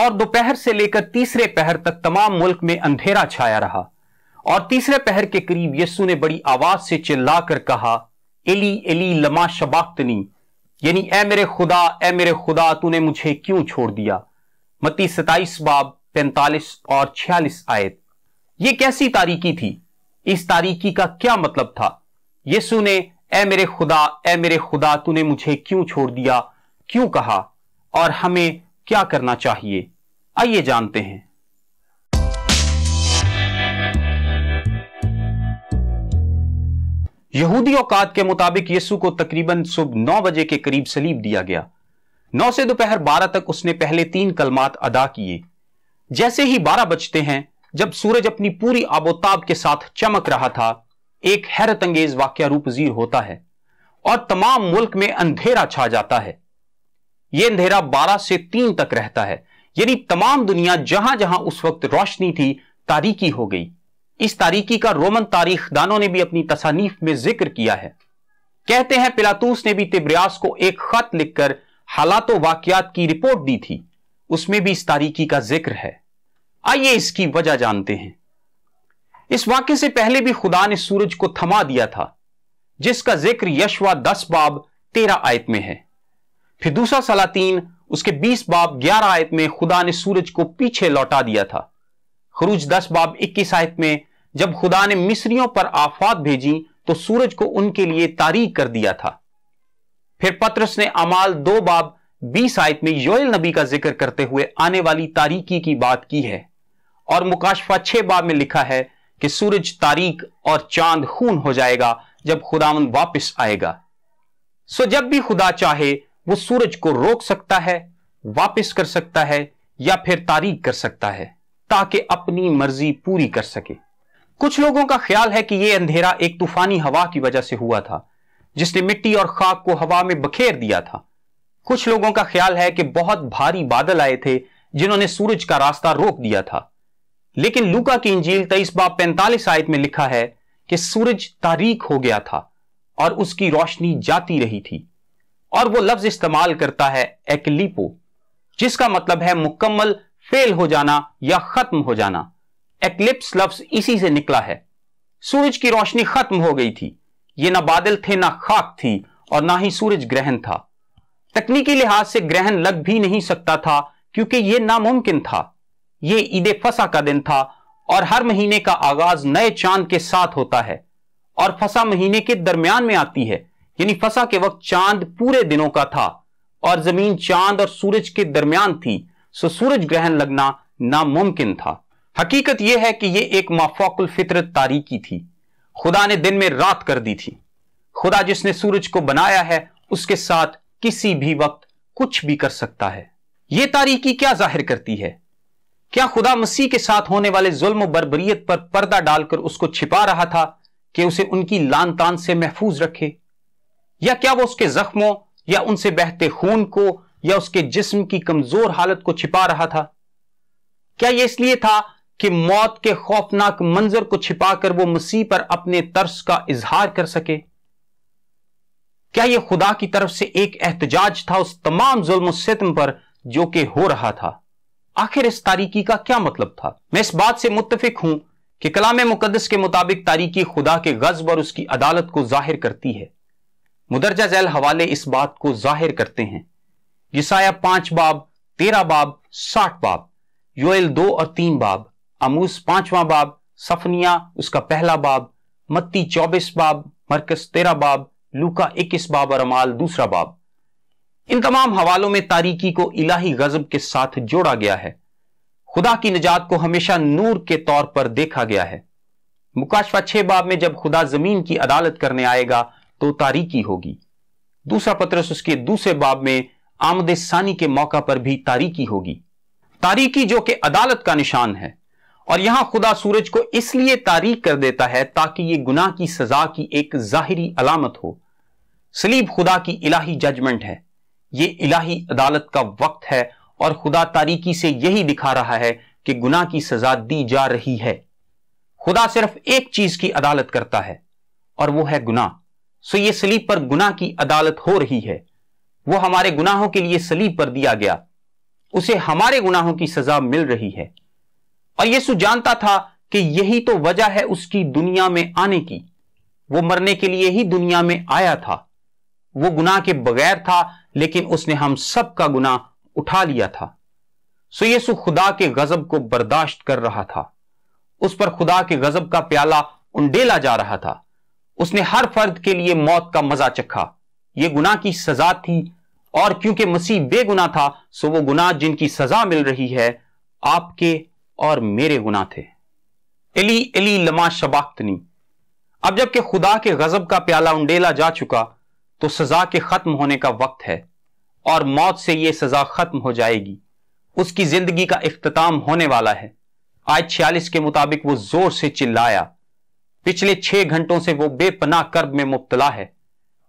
اور دوپہر سے لے کر تیسرے پہر تک تمام ملک میں اندھیرا چھایا رہا اور تیسرے پہر کے قریب یسو نے بڑی آواز سے چلا کر کہا لما یعنی اے میرے خدا اے میرے خدا نے مجھے کیوں چھوڑ دیا متی ستائیس باب پینتالیس اور چھیالیس آیت یہ کیسی تاریکی تھی اس تاریکی کا کیا مطلب تھا یسو نے اے میرے خدا اے میرے خدا نے مجھے کیوں چھوڑ دیا کیوں کہا اور ہمیں کیا کرنا چاہیے آئیے جانتے ہیں یہودی اوقات کے مطابق یسو کو تقریباً صبح نو بجے کے قریب سلیب دیا گیا نو سے دوپہر بارہ تک اس نے پہلے تین کلمات ادا کیے جیسے ہی بارہ بجتے ہیں جب سورج اپنی پوری آب و تاب کے ساتھ چمک رہا تھا ایک حیرت انگیز واقعہ روپ زیر ہوتا ہے اور تمام ملک میں اندھیرا چھا جاتا ہے یہ اندھیرا بارہ سے تین تک رہتا ہے یعنی تمام دنیا جہاں جہاں اس وقت روشنی تھی تاریکی ہو گئی اس تاریکی کا رومن تاریخ دانوں نے بھی اپنی تصانیف میں ذکر کیا ہے کہتے ہیں پلاتوس نے بھی تبریاس کو ایک خط لکھ کر حالات و واقعات کی رپورٹ دی تھی اس میں بھی اس تاریکی کا ذکر ہے آئیے اس کی وجہ جانتے ہیں اس واقعے سے پہلے بھی خدا نے سورج کو تھما دیا تھا جس کا ذکر یشوا دس باب تیرہ آیت میں ہے پھر دوسرا سلاطین اس کے بیس باب گیارہ آیت میں خدا نے سورج کو پیچھے لوٹا دیا تھا خروج دس باب اکیس آیت میں جب خدا نے مصریوں پر آفات بھیجی تو سورج کو ان کے لیے تاریخ کر دیا تھا پھر پترس نے امال دو باب بیس آیت میں یوئل نبی کا ذکر کرتے ہوئے آنے والی تاریخی کی بات کی ہے اور مکاشفہ چھ باب میں لکھا ہے کہ سورج تاریخ اور چاند خون ہو جائے گا جب خداون واپس آئے گا سو جب بھی خدا چاہے وہ سورج کو روک سکتا ہے واپس کر سکتا ہے یا پھر تاریخ کر سکتا ہے تاکہ اپنی مرضی پوری کر سکے کچھ لوگوں کا خیال ہے کہ یہ اندھیرا ایک طوفانی ہوا کی وجہ سے ہوا تھا جس نے مٹی اور خاک کو ہوا میں بکھیر دیا تھا کچھ لوگوں کا خیال ہے کہ بہت بھاری بادل آئے تھے جنہوں نے سورج کا راستہ روک دیا تھا لیکن لوکا کی انجیل تیئیس باپ پینتالیس آیت میں لکھا ہے کہ سورج تاریخ ہو گیا تھا اور اس کی روشنی جاتی رہی تھی اور وہ لفظ استعمال کرتا ہے جس کا مطلب ہے مکمل فیل ہو جانا یا ختم ہو جانا لفظ اسی سے نکلا ہے سورج کی روشنی ختم ہو گئی تھی یہ نہ بادل تھے نہ خاک تھی اور نہ ہی سورج گرہن تھا تکنیکی لحاظ سے گرہن لگ بھی نہیں سکتا تھا کیونکہ یہ ناممکن تھا یہ عید فسا کا دن تھا اور ہر مہینے کا آغاز نئے چاند کے ساتھ ہوتا ہے اور فسا مہینے کے درمیان میں آتی ہے یعنی فسا کے وقت چاند پورے دنوں کا تھا اور زمین چاند اور سورج کے درمیان تھی سو سورج گرہن لگنا ناممکن تھا حقیقت یہ ہے کہ یہ ایک مافوق الفطر تاریخی تھی خدا نے دن میں رات کر دی تھی خدا جس نے سورج کو بنایا ہے اس کے ساتھ کسی بھی وقت کچھ بھی کر سکتا ہے یہ تاریخی کیا ظاہر کرتی ہے کیا خدا مسیح کے ساتھ ہونے والے ظلم و بربریت پر پردہ ڈال کر اس کو چھپا رہا تھا کہ اسے ان کی لان تان سے محفوظ رکھے یا کیا وہ اس کے زخموں یا ان سے بہتے خون کو یا اس کے جسم کی کمزور حالت کو چھپا رہا تھا کیا یہ اس لیے تھا کہ موت کے خوفناک منظر کو چھپا کر وہ مسیح پر اپنے ترس کا اظہار کر سکے کیا یہ خدا کی طرف سے ایک احتجاج تھا اس تمام ظلم و ستم پر جو کہ ہو رہا تھا آخر اس تاریکی کا کیا مطلب تھا میں اس بات سے متفق ہوں کہ کلام مقدس کے مطابق تاریکی خدا کے غزب اور اس کی عدالت کو ظاہر کرتی ہے مدرجہ ذیل حوالے اس بات کو ظاہر کرتے ہیں یسایہ پانچ باب تیرہ باب ساٹھ باب یوئل دو اور تین باب اموس پانچواں باب سفنیا اس کا پہلا باب متی چوبیس باب مرکز تیرہ باب لوکا اکیس باب اور امال دوسرا باب ان تمام حوالوں میں تاریکی کو الہی غزب کے ساتھ جوڑا گیا ہے خدا کی نجات کو ہمیشہ نور کے طور پر دیکھا گیا ہے مکاشفہ چھ باب میں جب خدا زمین کی عدالت کرنے آئے گا تو تاریکی ہوگی دوسرا پترس اس کے دوسرے باب میں آمد سانی کے موقع پر بھی تاریکی ہوگی تاریکی جو کہ عدالت کا نشان ہے اور یہاں خدا سورج کو اس لیے تاریخ کر دیتا ہے تاکہ یہ گناہ کی سزا کی ایک ظاہری علامت ہو سلیب خدا کی الہی ججمنٹ ہے یہ الہی عدالت کا وقت ہے اور خدا تاریخی سے یہی دکھا رہا ہے کہ گناہ کی سزا دی جا رہی ہے خدا صرف ایک چیز کی عدالت کرتا ہے اور وہ ہے گناہ سو یہ سلیب پر گناہ کی عدالت ہو رہی ہے وہ ہمارے گناہوں کے لیے سلیب پر دیا گیا اسے ہمارے گناہوں کی سزا مل رہی ہے اور یسو جانتا تھا کہ یہی تو وجہ ہے اس کی دنیا میں آنے کی وہ مرنے کے لیے ہی دنیا میں آیا تھا وہ گناہ کے بغیر تھا لیکن اس نے ہم سب کا گناہ اٹھا لیا تھا سو یسو خدا کے غزب کو برداشت کر رہا تھا اس پر خدا کے غزب کا پیالہ انڈیلا جا رہا تھا اس نے ہر فرد کے لیے موت کا مزہ چکھا یہ گناہ کی سزا تھی اور کیونکہ مسیح بے گناہ تھا سو وہ گناہ جن کی سزا مل رہی ہے آپ کے اور میرے گناہ تھے الی الی لما شباختنی اب جب کہ خدا کے غزب کا پیالہ انڈیلا جا چکا تو سزا کے ختم ہونے کا وقت ہے اور موت سے یہ سزا ختم ہو جائے گی اس کی زندگی کا اختتام ہونے والا ہے آج چھیالیس کے مطابق وہ زور سے چلایا پچھلے چھ گھنٹوں سے وہ بے پناہ کرب میں مبتلا ہے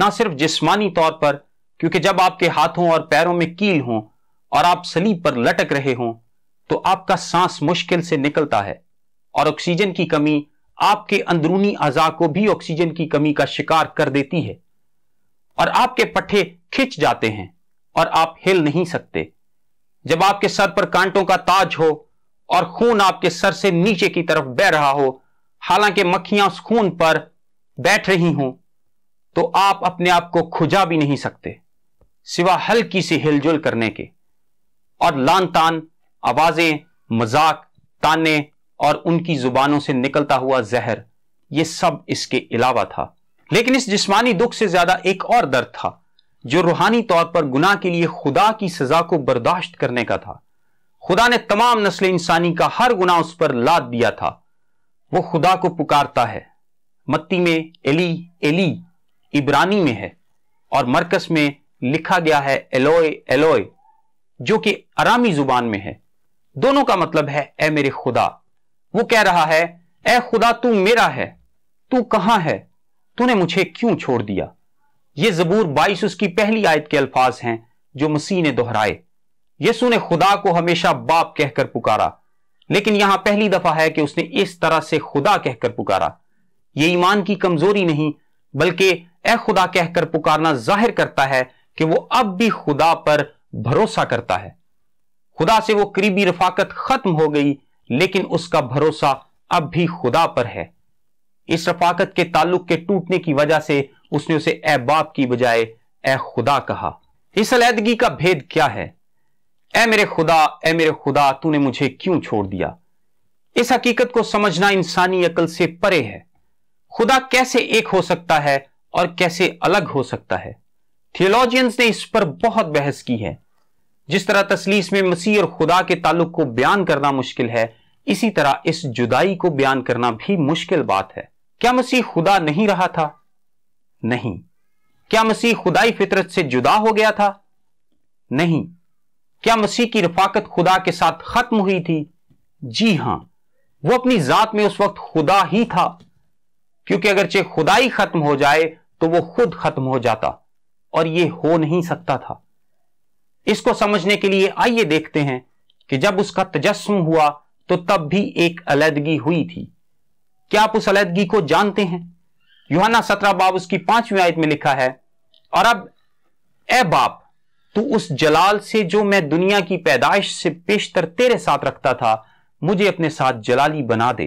نہ صرف جسمانی طور پر کیونکہ جب آپ کے ہاتھوں اور پیروں میں کیل ہوں اور آپ سلیب پر لٹک رہے ہوں تو آپ کا سانس مشکل سے نکلتا ہے اور آکسیجن کی کمی آپ کے اندرونی اعضاء کو بھی آکسیجن کی کمی کا شکار کر دیتی ہے اور آپ کے پٹھے کھچ جاتے ہیں اور آپ ہل نہیں سکتے جب آپ کے سر پر کانٹوں کا تاج ہو اور خون آپ کے سر سے نیچے کی طرف بہ رہا ہو حالانکہ مکھیاں اس خون پر بیٹھ رہی ہوں تو آپ اپنے آپ کو کھجا بھی نہیں سکتے سوا ہلکی سی ہل جل کرنے کے اور لان تان آوازیں مذاق تانے اور ان کی زبانوں سے نکلتا ہوا زہر یہ سب اس کے علاوہ تھا لیکن اس جسمانی دکھ سے زیادہ ایک اور درد تھا جو روحانی طور پر گناہ کے لیے خدا کی سزا کو برداشت کرنے کا تھا خدا نے تمام نسل انسانی کا ہر گناہ اس پر لاد دیا تھا وہ خدا کو پکارتا ہے متی میں ایلی ایلی عبرانی میں ہے اور مرکز میں لکھا گیا ہے ایلوئے ایلوئے جو کہ ارامی زبان میں ہے دونوں کا مطلب ہے اے میرے خدا وہ کہہ رہا ہے اے خدا تو میرا ہے تو کہاں ہے تو نے مجھے کیوں چھوڑ دیا یہ زبور بائیس اس کی پہلی آیت کے الفاظ ہیں جو مسیح نے دہرائے یسو نے خدا کو ہمیشہ باپ کہہ کر پکارا لیکن یہاں پہلی دفعہ ہے کہ اس نے اس طرح سے خدا کہہ کر پکارا یہ ایمان کی کمزوری نہیں بلکہ اے خدا کہہ کر پکارنا ظاہر کرتا ہے کہ وہ اب بھی خدا پر بھروسہ کرتا ہے خدا سے وہ قریبی رفاقت ختم ہو گئی لیکن اس کا بھروسہ اب بھی خدا پر ہے اس رفاقت کے تعلق کے ٹوٹنے کی وجہ سے اس نے اسے اے باپ کی بجائے اے خدا کہا اس علیحدگی کا بھید کیا ہے اے میرے خدا اے میرے خدا تو نے مجھے کیوں چھوڑ دیا اس حقیقت کو سمجھنا انسانی عقل سے پرے ہے خدا کیسے ایک ہو سکتا ہے اور کیسے الگ ہو سکتا ہے تھیولوجینز نے اس پر بہت بحث کی ہے جس طرح تسلیس میں مسیح اور خدا کے تعلق کو بیان کرنا مشکل ہے اسی طرح اس جدائی کو بیان کرنا بھی مشکل بات ہے کیا مسیح خدا نہیں رہا تھا نہیں کیا مسیح خدائی فطرت سے جدا ہو گیا تھا نہیں کیا مسیح کی رفاقت خدا کے ساتھ ختم ہوئی تھی جی ہاں وہ اپنی ذات میں اس وقت خدا ہی تھا کیونکہ اگرچہ خدا ہی ختم ہو جائے تو وہ خود ختم ہو جاتا اور یہ ہو نہیں سکتا تھا اس کو سمجھنے کے لیے آئیے دیکھتے ہیں کہ جب اس کا تجسم ہوا تو تب بھی ایک علیحدگی ہوئی تھی کیا آپ اس علیحدگی کو جانتے ہیں یوہانا سترہ باب اس کی پانچویں آیت میں لکھا ہے اور اب اے باپ تو اس جلال سے جو میں دنیا کی پیدائش سے پیشتر تیرے ساتھ رکھتا تھا مجھے اپنے ساتھ جلالی بنا دے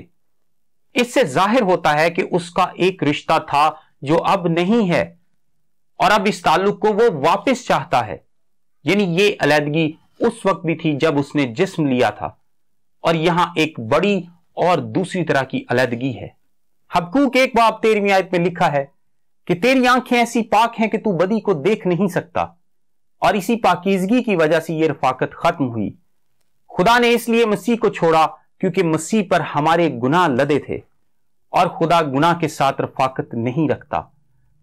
اس سے ظاہر ہوتا ہے کہ اس کا ایک رشتہ تھا جو اب نہیں ہے اور اب اس تعلق کو وہ واپس چاہتا ہے یعنی یہ علیحدگی اس وقت بھی تھی جب اس نے جسم لیا تھا اور یہاں ایک بڑی اور دوسری طرح کی علیحدگی ہے حبکوک ایک باپ تیر آیت میں لکھا ہے کہ تیری آنکھیں ایسی پاک ہیں کہ تو بدی کو دیکھ نہیں سکتا اور اسی پاکیزگی کی وجہ سے یہ رفاقت ختم ہوئی خدا نے اس لیے مسیح کو چھوڑا کیونکہ مسیح پر ہمارے گناہ لدے تھے اور خدا گناہ کے ساتھ رفاقت نہیں رکھتا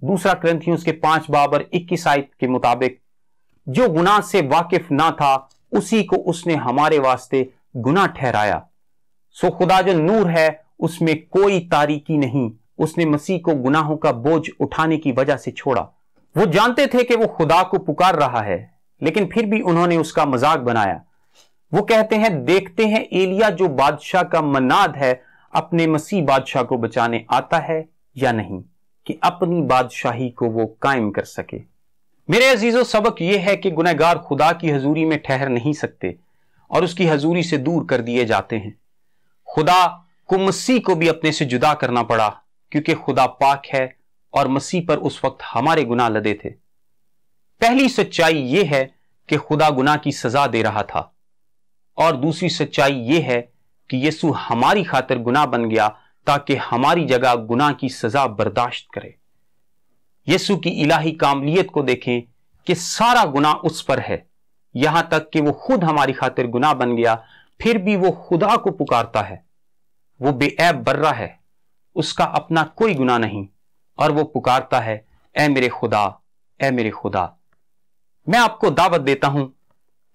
دوسرا گرنتھی کے پانچ بابر اکیس آیت کے مطابق جو گناہ سے واقف نہ تھا اسی کو اس نے ہمارے واسطے گناہ ٹھہرایا سو خدا جو نور ہے اس میں کوئی تاریکی نہیں اس نے مسیح کو گناہوں کا بوجھ اٹھانے کی وجہ سے چھوڑا وہ جانتے تھے کہ وہ خدا کو پکار رہا ہے لیکن پھر بھی انہوں نے اس کا مزاق بنایا وہ کہتے ہیں دیکھتے ہیں ایلیا جو بادشاہ کا مناد ہے اپنے مسیح بادشاہ کو بچانے آتا ہے یا نہیں کہ اپنی بادشاہی کو وہ قائم کر سکے میرے عزیز و سبق یہ ہے کہ گنہ گار خدا کی حضوری میں ٹھہر نہیں سکتے اور اس کی حضوری سے دور کر دیے جاتے ہیں خدا کو مسیح کو بھی اپنے سے جدا کرنا پڑا کیونکہ خدا پاک ہے اور مسیح پر اس وقت ہمارے گناہ لدے تھے پہلی سچائی یہ ہے کہ خدا گناہ کی سزا دے رہا تھا اور دوسری سچائی یہ ہے کہ یسو ہماری خاطر گناہ بن گیا تاکہ ہماری جگہ گناہ کی سزا برداشت کرے یسو کی الہی کاملیت کو دیکھیں کہ سارا گناہ اس پر ہے یہاں تک کہ وہ خود ہماری خاطر گناہ بن گیا پھر بھی وہ خدا کو پکارتا ہے وہ بے عیب برہ ہے اس کا اپنا کوئی گناہ نہیں اور وہ پکارتا ہے اے میرے خدا اے میرے خدا میں آپ کو دعوت دیتا ہوں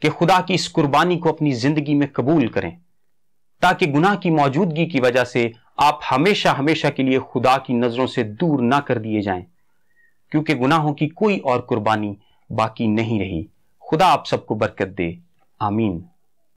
کہ خدا کی اس قربانی کو اپنی زندگی میں قبول کریں تاکہ گناہ کی موجودگی کی وجہ سے آپ ہمیشہ ہمیشہ کے لیے خدا کی نظروں سے دور نہ کر دیے جائیں کیونکہ گناہوں کی کوئی اور قربانی باقی نہیں رہی خدا آپ سب کو برکت دے آمین